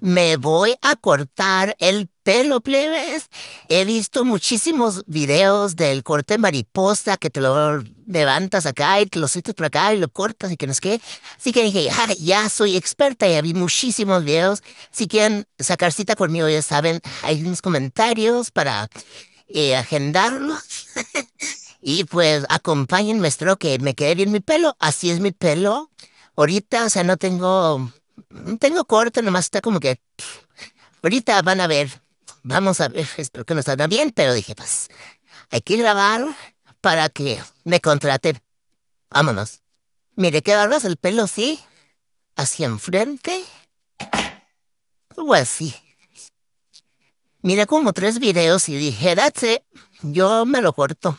me voy a cortar el pelo, plebes. He visto muchísimos videos del corte mariposa que te lo levantas acá y te lo sueltas por acá y lo cortas y que no es qué. Así que dije, ya soy experta, y vi muchísimos videos. Si quieren sacar cita conmigo, ya saben, hay unos comentarios para eh, agendarlos. y pues acompáñenme, espero que me quede bien mi pelo. Así es mi pelo. Ahorita, o sea, no tengo tengo corto, nomás está como que... Ahorita van a ver, vamos a ver, espero que no salga bien, pero dije, pues, hay que grabar para que me contraten. Vámonos. Mire qué barbas, el pelo sí, hacia enfrente, o así. Mira como tres videos y dije, date, yo me lo corto.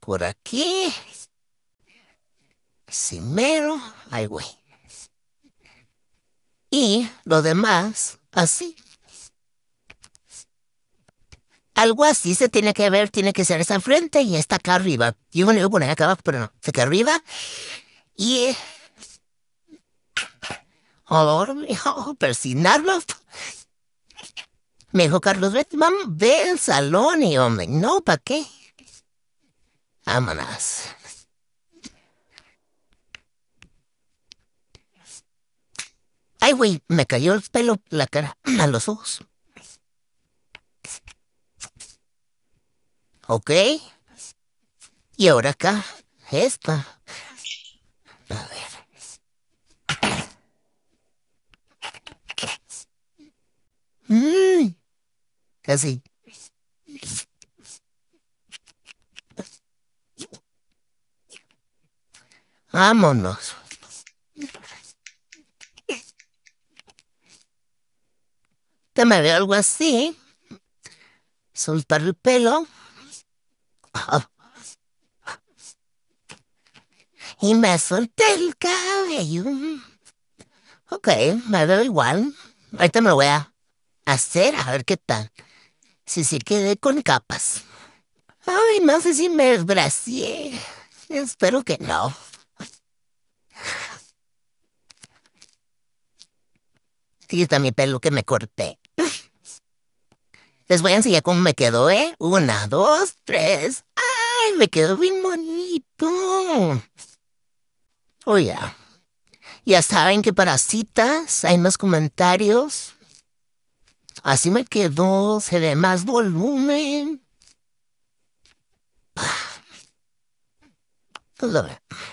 Por aquí mero, ay güey Y lo demás, así. Algo así se tiene que ver, tiene que ser esa frente y esta acá arriba. Yo me voy a poner acá abajo, pero no, acá arriba. Y. Ahora, oh, mijo, oh, persinarlo. Me dijo Carlos, vete, ve al salón y hombre, no, ¿para qué? Vámonos. Ay, güey, me cayó el pelo, la cara, a los ojos. Ok. Y ahora acá, esta. A ver. Mm. Vámonos. me veo algo así. Soltar el pelo. Y me solté el cabello. Ok, me veo igual. Ahorita me voy a hacer a ver qué tal. Si sí, quedé con capas. Ay, no sé si me desgracié. Espero que no. y está mi pelo que me corté. Les voy a enseñar cómo me quedó, ¿eh? Una, dos, tres. ¡Ay, me quedó bien bonito! Oh, ya. Ya saben que para citas hay más comentarios. Así me quedó, se ve más volumen. Lo ah. pues, ver.